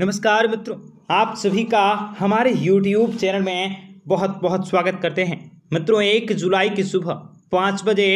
नमस्कार मित्रों आप सभी का हमारे YouTube चैनल में बहुत बहुत स्वागत करते हैं मित्रों एक जुलाई की सुबह पाँच बजे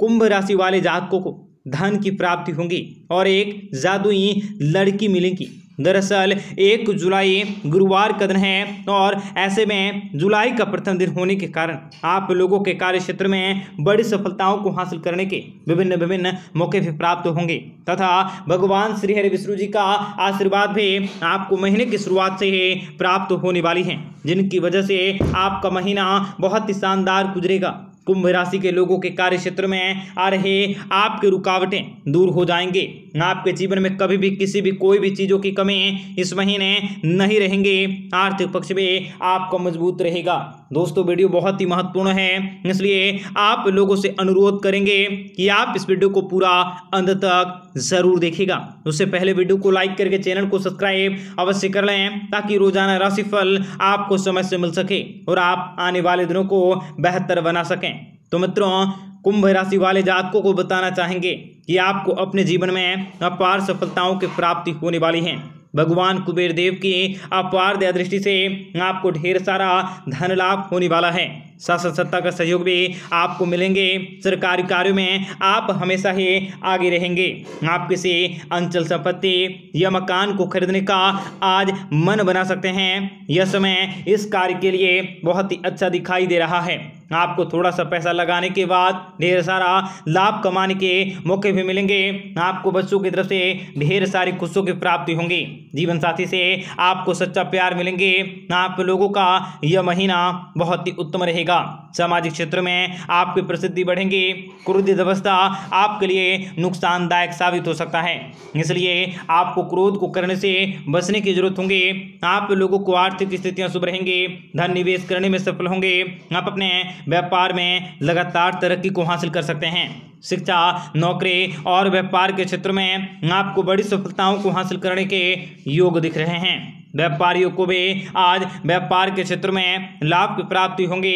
कुंभ राशि वाले जातकों को धन की प्राप्ति होगी और एक जादुई लड़की मिलेगी दरअसल एक जुलाई गुरुवार का दिन है और ऐसे में जुलाई का प्रथम दिन होने के कारण आप लोगों के कार्य क्षेत्र में बड़ी सफलताओं को हासिल करने के विभिन्न विभिन्न मौके भी प्राप्त होंगे तथा भगवान श्री हरि विष्णु जी का आशीर्वाद भी आपको महीने की शुरुआत से ही प्राप्त होने वाली है जिनकी वजह से आपका महीना बहुत ही शानदार गुजरेगा कुंभ राशि के लोगों के कार्य क्षेत्र में आ रहे आपके रुकावटें दूर हो जाएंगे आपके जीवन में कभी भी किसी भी कोई भी चीज़ों की कमी इस महीने नहीं रहेंगे आर्थिक पक्ष में आपका मजबूत रहेगा दोस्तों वीडियो बहुत ही महत्वपूर्ण है इसलिए आप लोगों से अनुरोध करेंगे कि आप इस वीडियो को पूरा अंत तक जरूर देखेगा उससे पहले वीडियो को लाइक करके चैनल को सब्सक्राइब अवश्य कर लें ताकि रोजाना राशिफल आपको समय से मिल सके और आप आने वाले दिनों को बेहतर बना सकें तो मित्रों कुंभ राशि वाले जातकों को बताना चाहेंगे कि आपको अपने जीवन में अपार सफलताओं की प्राप्ति होने वाली है भगवान कुबेर देव की अपार दया दृष्टि से आपको ढेर सारा धन लाभ होने वाला है शासन सत्ता का सहयोग भी आपको मिलेंगे सरकारी कार्यों में आप हमेशा ही आगे रहेंगे आप किसी अंचल संपत्ति या मकान को खरीदने का आज मन बना सकते हैं यह समय इस कार्य के लिए बहुत ही अच्छा दिखाई दे रहा है आपको थोड़ा सा पैसा लगाने के बाद ढेर सारा लाभ कमाने के मौके भी मिलेंगे आपको बच्चों की तरफ से ढेर सारी खुशियों की प्राप्ति होंगी जीवन साथी से आपको सच्चा प्यार मिलेंगे आप लोगों का यह महीना बहुत ही उत्तम रहेगा बढ़ेगा सामाजिक क्षेत्र में आपकी प्रसिद्धि बढ़ेगी क्रोधित अवस्था आपके लिए नुकसानदायक साबित हो सकता है इसलिए आपको क्रोध को करने से बचने की जरूरत होगी आप लोगों को आर्थिक स्थितियां शुभ रहेंगी धन निवेश करने में सफल होंगे आप अपने व्यापार में लगातार तरक्की को हासिल कर सकते हैं शिक्षा नौकरी और व्यापार के क्षेत्र में आपको बड़ी सफलताओं को हासिल करने के योग दिख रहे हैं व्यापारियों को भी आज व्यापार के क्षेत्र में लाभ की प्राप्ति होंगे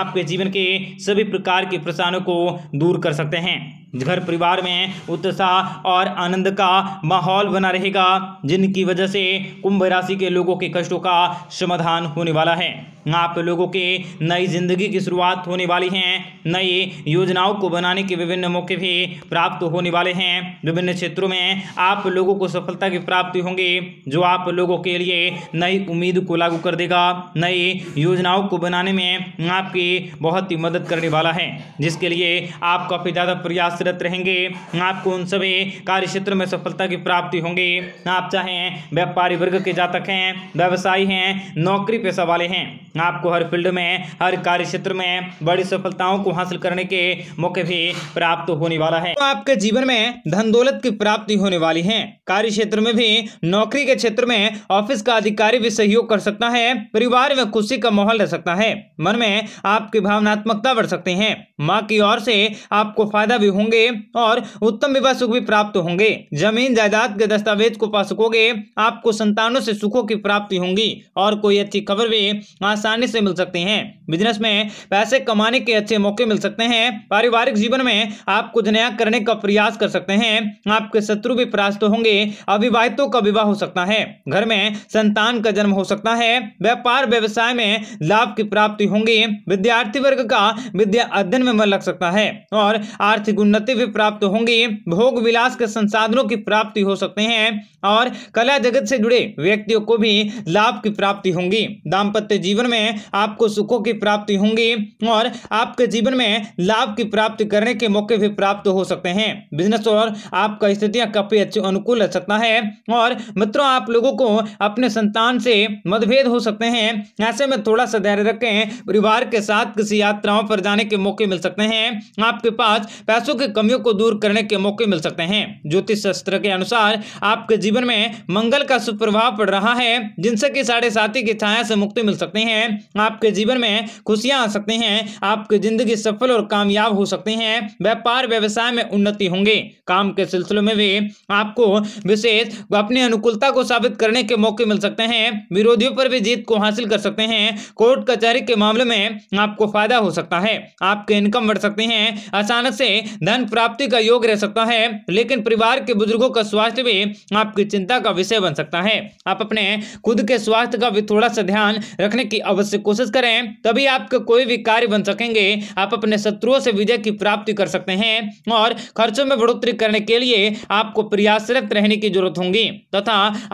आपके जीवन के सभी प्रकार के परेशानों को दूर कर सकते हैं घर परिवार में उत्साह और आनंद का माहौल बना रहेगा जिनकी वजह से कुंभ राशि के लोगों के कष्टों का समाधान होने वाला है आप लोगों के नई जिंदगी की शुरुआत होने वाली है नई योजनाओं को बनाने के विभिन्न मौके भी प्राप्त होने वाले हैं विभिन्न क्षेत्रों में आप लोगों को सफलता की प्राप्ति होंगे जो आप लोगों के लिए नई उम्मीद को लागू कर देगा नई योजनाओं को बनाने में आपकी बहुत ही मदद करने वाला है जिसके लिए आप काफ़ी ज़्यादा प्रयास प्रयासरत रहेंगे आपको उन सभी कार्य क्षेत्र में सफलता की प्राप्ति होंगी आप चाहे व्यापारी वर्ग के जातक हैं व्यवसायी हैं नौकरी पेशा वाले हैं आपको हर फील्ड में हर कार्य क्षेत्र में बड़ी सफलताओं को हासिल करने के मौके भी प्राप्त होने वाला है तो आपके जीवन में धन दौलत की प्राप्ति होने वाली है कार्य क्षेत्र में भी नौकरी के क्षेत्र में ऑफिस का अधिकारी भी सहयोग कर सकता है परिवार में खुशी का माहौल रह सकता है मन में आपकी भावनात्मकता बढ़ सकती है माँ की ओर से आपको फायदा भी होंगे होंगे और उत्तम विवाह सुख भी प्राप्त होंगे जमीन जायदाद के दस्तावेज को पा सकोगे आपको संतानों से सुखों की प्राप्ति होंगी और कोई अच्छी खबर भी आसानी से मिल सकती है बिजनेस में पैसे कमाने के अच्छे मौके मिल सकते हैं पारिवारिक जीवन में आप कुछ नया करने का प्रयास कर सकते हैं आपके शत्रु भी परास्त होंगे अविवाहितों का विवाह हो सकता है घर में संतान का जन्म हो सकता है व्यापार व्यवसाय में लाभ की प्राप्ति होंगी विद्यार्थी वर्ग का विद्या अध्ययन में मन लग सकता है और आर्थिक उन्नति भी प्राप्त होंगी भोग विलास के संसाधनों की प्राप्ति हो सकते हैं और कला जगत से जुड़े व्यक्तियों को भी लाभ की प्राप्ति होंगी दाम्पत्य जीवन में आपको सुखों की प्राप्ति होंगी और आपके जीवन में लाभ की प्राप्ति करने के मौके भी प्राप्त हो सकते हैं बिजनेस और आपका स्थितियाँ काफी अच्छी अनुकूल रह सकता है और मित्रों आप लोगों को अपने संतान से मतभेद हो सकते हैं ऐसे में थोड़ा सा धैर्य रखें परिवार के साथ किसी यात्राओं पर जाने के मौके मिल सकते हैं आपके पास पैसों के कमियों को दूर करने के मौके मिल सकते हैं ज्योतिष शास्त्र के अनुसार आपके जीवन में मंगल का सुप्रभाव पड़ रहा है जिनसे की साढ़े साथी की छाया से मुक्ति मिल सकती है आपके जीवन में खुशियां आ सकती हैं आपकी जिंदगी सफल और कामयाब हो सकती है व्यापार व्यवसाय में उन्नति होंगे काम के सिलसिले में भी आपको विशेष अपनी अनुकूलता को साबित करने के मौके मिल सकते हैं विरोधियों पर भी जीत को हासिल कर सकते हैं कोर्ट कचहरी के मामले में आपको फायदा हो सकता है आपके इनकम बढ़ सकती है अचानक से धन धन प्राप्ति का योग रह सकता है लेकिन परिवार के बुजुर्गों का स्वास्थ्य भी आपकी चिंता का विषय बन सकता है आप अपने खुद के स्वास्थ्य का भी थोड़ा सा ध्यान रखने की अवश्य कोशिश करें तभी आपके कोई भी कार्य बन सकेंगे आप अपने शत्रुओं से विजय की प्राप्ति कर सकते हैं और खर्चों में बढ़ोतरी करने के लिए आपको प्रयासरत रहने की जरूरत होगी तथा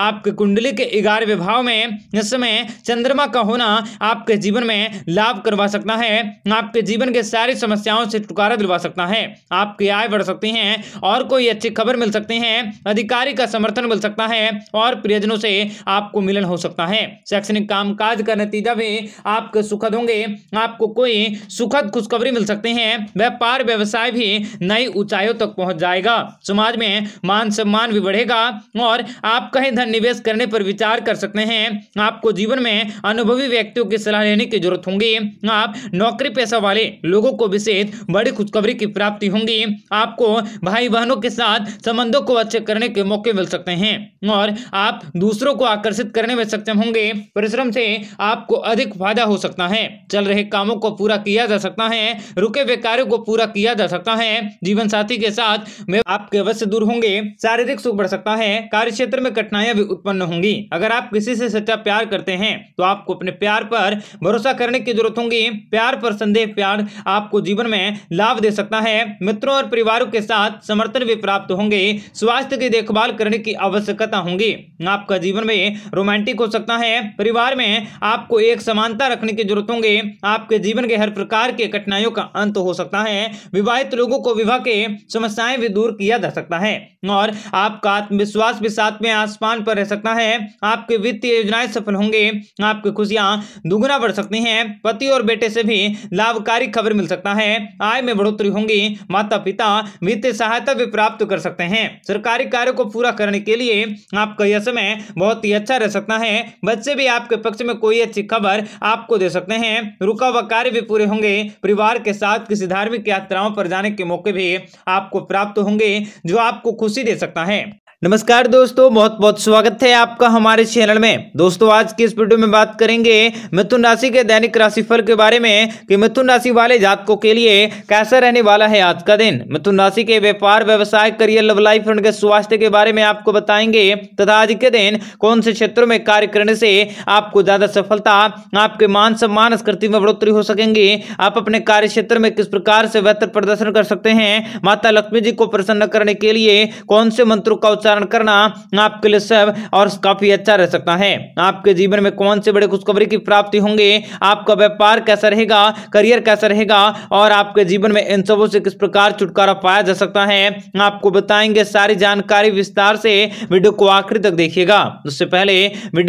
आपके कुंडली के ग्यारहवें भाव में इस समय चंद्रमा का होना आपके जीवन में लाभ करवा सकता है आपके जीवन के सारी समस्याओं से छुटकारा दिलवा सकता है आप आपकी आय बढ़ सकती है और कोई अच्छी खबर मिल सकती है अधिकारी का समर्थन मिल सकता है और प्रियजनों से आपको मिलन हो सकता है शैक्षणिक कामकाज का नतीजा भी आपके सुखद होंगे आपको कोई सुखद खुशखबरी मिल सकती है व्यापार व्यवसाय भी नई ऊंचाइयों तक पहुंच जाएगा समाज में मान सम्मान भी बढ़ेगा और आप कहीं धन निवेश करने पर विचार कर सकते हैं आपको जीवन में अनुभवी व्यक्तियों की सलाह लेने की जरूरत होगी आप नौकरी पैसा वाले लोगों को विशेष बड़ी खुशखबरी की प्राप्ति होंगी आपको भाई बहनों के साथ संबंधों को अच्छे करने के मौके मिल सकते हैं और आप दूसरों को आकर्षित करने में सक्षम होंगे परिश्रम से आपको अधिक फायदा हो सकता है चल रहे कामों को पूरा किया जा सकता है रुके हुए कार्यों को पूरा किया जा सकता है जीवन साथी के साथ में आपके अवश्य दूर होंगे शारीरिक सुख बढ़ सकता है कार्य क्षेत्र में कठिनाइयां भी उत्पन्न होंगी अगर आप किसी से सच्चा प्यार करते हैं तो आपको अपने प्यार पर भरोसा करने की जरूरत होगी प्यार पर संदेह प्यार आपको जीवन में लाभ दे सकता है मित्र मित्रों और परिवारों के साथ समर्थन भी प्राप्त होंगे स्वास्थ्य की देखभाल करने की आवश्यकता होंगी आपका जीवन में रोमांटिक हो सकता है परिवार में आपको एक समानता रखने की जरूरत होंगे आपके जीवन के हर प्रकार के कठिनाइयों का अंत हो सकता है विवाहित लोगों को विवाह के समस्याएं भी दूर किया जा सकता है और आपका आत्मविश्वास भी साथ में आसमान पर रह सकता है आपके वित्तीय योजनाएं सफल होंगे आपकी खुशियां दुगुना बढ़ सकती हैं पति और बेटे से भी लाभकारी खबर मिल सकता है आय में बढ़ोतरी होंगी माता माता पिता वित्तीय सहायता भी प्राप्त कर सकते हैं सरकारी कार्य को पूरा करने के लिए आपका यह समय बहुत ही अच्छा रह सकता है बच्चे भी आपके पक्ष में कोई अच्छी खबर आपको दे सकते हैं रुका हुआ कार्य भी पूरे होंगे परिवार के साथ किसी धार्मिक यात्राओं पर जाने के मौके भी आपको प्राप्त होंगे जो आपको खुशी दे सकता है नमस्कार दोस्तों बहुत बहुत स्वागत है आपका हमारे चैनल में दोस्तों आज की इस वीडियो में बात करेंगे मिथुन राशि के दैनिक राशिफल के बारे में कि मिथुन राशि वाले जातकों के लिए कैसा रहने वाला है आज का दिन मिथुन राशि के व्यापार व्यवसाय करियर लव लाइफ उनके स्वास्थ्य के बारे में आपको बताएंगे तथा आज के दिन कौन से क्षेत्रों में कार्य करने से आपको ज्यादा सफलता आपके मान सम्मान स्कृति में बढ़ोतरी हो सकेंगे आप अपने कार्य क्षेत्र में किस प्रकार से बेहतर प्रदर्शन कर सकते हैं माता लक्ष्मी जी को प्रसन्न करने के लिए कौन से मंत्रों का उच्चारण करना आपके लिए सब और काफी अच्छा रह सकता है आपके जीवन में कौन से बड़े खुशखबरी की प्राप्ति होंगे आपका व्यापार कैसा रहेगा करियर कैसा रहेगा और आपके जीवन में इन सबों से किस प्रकार छुटकारा पाया जा सकता है आपको बताएंगे सारी जानकारी विस्तार से वीडियो को आखिर तक देखिएगा उससे पहले वीडियो